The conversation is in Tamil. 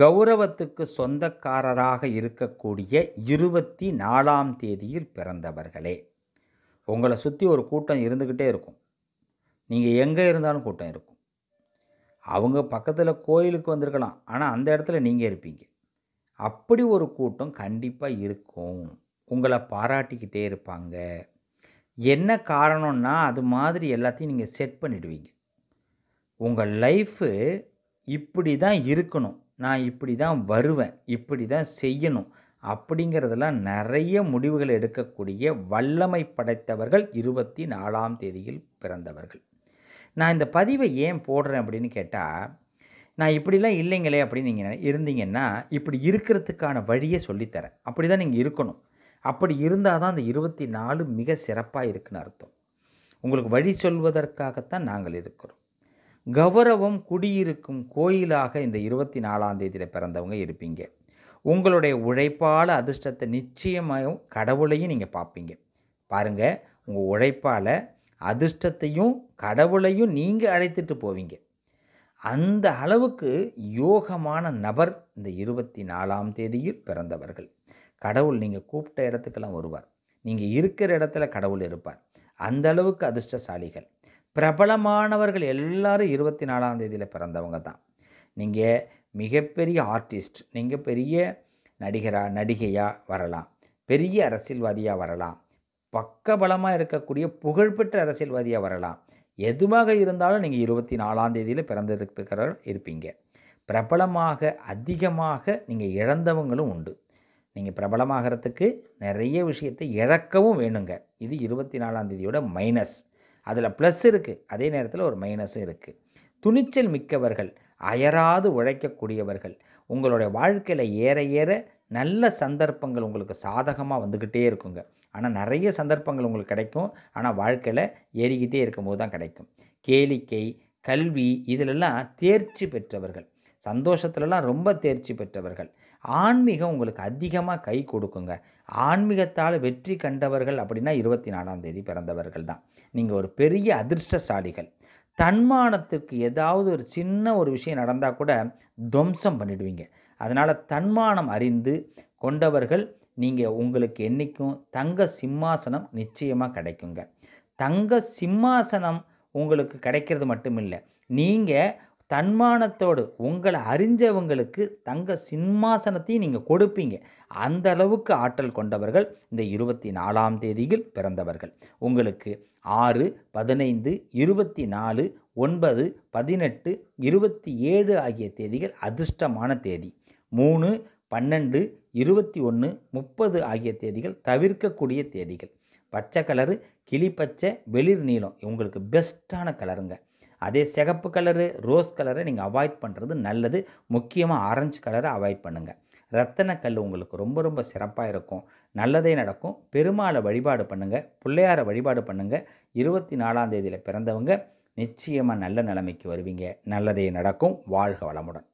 கௌரவத்துக்கு சொந்தக்காரராக இருக்கக்கூடிய இருபத்தி நாலாம் தேதியில் பிறந்தவர்களே உங்களை சுற்றி ஒரு கூட்டம் இருந்துக்கிட்டே இருக்கும் நீங்கள் எங்கே இருந்தாலும் கூட்டம் இருக்கும் அவங்க பக்கத்தில் கோயிலுக்கு வந்திருக்கலாம் ஆனால் அந்த இடத்துல நீங்கள் இருப்பீங்க அப்படி ஒரு கூட்டம் கண்டிப்பாக இருக்கும் உங்களை பாராட்டிக்கிட்டே இருப்பாங்க என்ன காரணம்னா அது மாதிரி எல்லாத்தையும் நீங்கள் செட் பண்ணிடுவீங்க உங்கள் லைஃபு இப்படி தான் இருக்கணும் நான் இப்படி தான் வருவேன் இப்படி தான் செய்யணும் அப்படிங்கிறதெல்லாம் நிறைய முடிவுகள் எடுக்கக்கூடிய வல்லமை படைத்தவர்கள் இருபத்தி நாலாம் தேதியில் பிறந்தவர்கள் நான் இந்த பதிவை ஏன் போடுறேன் அப்படின்னு கேட்டால் நான் இப்படிலாம் இல்லைங்களே அப்படின்னு நீங்கள் இருந்தீங்கன்னா இப்படி இருக்கிறதுக்கான வழியை சொல்லித்தரேன் அப்படி தான் நீங்கள் இருக்கணும் அப்படி இருந்தால் தான் அந்த இருபத்தி நாலு மிக சிறப்பாக இருக்குன்னு அர்த்தம் உங்களுக்கு வழி சொல்வதற்காகத்தான் நாங்கள் இருக்கிறோம் கௌரவம் குடியிருக்கும் கோயிலாக இந்த இருபத்தி நாலாம் தேதியில் பிறந்தவங்க இருப்பீங்க உங்களுடைய உழைப்பால் அதிர்ஷ்டத்தை நிச்சயமாகவும் கடவுளையும் நீங்கள் பார்ப்பீங்க பாருங்கள் உங்கள் உழைப்பால் அதிர்ஷ்டத்தையும் கடவுளையும் நீங்கள் அழைத்துட்டு போவீங்க அந்த அளவுக்கு யோகமான நபர் இந்த இருபத்தி நாலாம் தேதியில் பிறந்தவர்கள் கடவுள் நீங்கள் கூப்பிட்ட இடத்துக்கெல்லாம் வருவார் நீங்கள் இருக்கிற இடத்துல கடவுள் இருப்பார் அந்த அளவுக்கு அதிர்ஷ்டசாலிகள் பிரபலமானவர்கள் எல்லாரும் இருபத்தி நாலாம் தேதியில் பிறந்தவங்க தான் நீங்கள் மிகப்பெரிய ஆர்டிஸ்ட் நீங்கள் பெரிய நடிகராக நடிகையாக வரலாம் பெரிய அரசியல்வாதியாக வரலாம் பக்கபலமாக இருக்கக்கூடிய புகழ்பெற்ற அரசியல்வாதியாக வரலாம் எதுவாக இருந்தாலும் நீங்கள் இருபத்தி நாலாம் தேதியில் பிறந்திருக்கிற இருப்பீங்க பிரபலமாக அதிகமாக நீங்கள் இழந்தவங்களும் உண்டு நீங்கள் பிரபலமாகிறதுக்கு நிறைய விஷயத்தை இழக்கவும் வேணுங்க இது இருபத்தி நாலாம் தேதியோட மைனஸ் அதில் ப்ளஸ் இருக்குது அதே நேரத்தில் ஒரு மைனஸும் இருக்குது துணிச்சல் மிக்கவர்கள் அயராது உழைக்கக்கூடியவர்கள் உங்களுடைய வாழ்க்கையில் ஏற ஏற நல்ல சந்தர்ப்பங்கள் உங்களுக்கு சாதகமாக வந்துக்கிட்டே இருக்குங்க ஆனால் நிறைய சந்தர்ப்பங்கள் உங்களுக்கு கிடைக்கும் ஆனால் வாழ்க்கையில் ஏறிக்கிட்டே இருக்கும்போது தான் கிடைக்கும் கேளிக்கை கல்வி இதிலெல்லாம் தேர்ச்சி பெற்றவர்கள் சந்தோஷத்துலலாம் ரொம்ப தேர்ச்சி பெற்றவர்கள் ஆன்மீகம் உங்களுக்கு அதிகமாக கை கொடுக்குங்க ஆன்மீகத்தால் வெற்றி கண்டவர்கள் அப்படின்னா இருபத்தி நாலாம் தேதி பிறந்தவர்கள் தான் நீங்கள் ஒரு பெரிய அதிர்ஷ்டசாலிகள் தன்மானத்துக்கு ஏதாவது ஒரு சின்ன ஒரு விஷயம் நடந்தால் கூட துவம்சம் பண்ணிடுவீங்க அதனால் தன்மானம் அறிந்து கொண்டவர்கள் நீங்கள் உங்களுக்கு என்றைக்கும் தங்க சிம்மாசனம் நிச்சயமாக கிடைக்குங்க தங்க சிம்மாசனம் உங்களுக்கு கிடைக்கிறது மட்டும் இல்லை நீங்கள் தன்மானத்தோடு உங்களை அறிஞ்சவங்களுக்கு தங்க சிம்மாசனத்தையும் நீங்கள் கொடுப்பீங்க அந்த அளவுக்கு ஆற்றல் கொண்டவர்கள் இந்த இருபத்தி நாலாம் தேதியில் பிறந்தவர்கள் உங்களுக்கு ஆறு பதினைந்து இருபத்தி நாலு ஒன்பது பதினெட்டு இருபத்தி ஏழு ஆகிய தேதிகள் அதிர்ஷ்டமான தேதி மூணு பன்னெண்டு இருபத்தி ஒன்று முப்பது ஆகிய தேதிகள் தவிர்க்கக்கூடிய தேதிகள் பச்சை கலரு கிளிப்பச்சை வெளிர் நீளம் உங்களுக்கு பெஸ்ட்டான கலருங்க அதே சிகப்பு கலரு ரோஸ் கலரை நீங்கள் அவாய்ட் பண்ணுறது நல்லது முக்கியமாக ஆரஞ்சு கலரை அவாய்ட் பண்ணுங்கள் ரத்தனக்கல் உங்களுக்கு ரொம்ப ரொம்ப சிறப்பாக இருக்கும் நல்லதே நடக்கும் பெருமாளை வழிபாடு பண்ணுங்கள் பிள்ளையாரை வழிபாடு பண்ணுங்கள் இருபத்தி நாலாம் தேதியில் பிறந்தவங்க நிச்சயமாக நல்ல நிலைமைக்கு வருவீங்க நல்லதே நடக்கும் வாழ்க வளமுடன்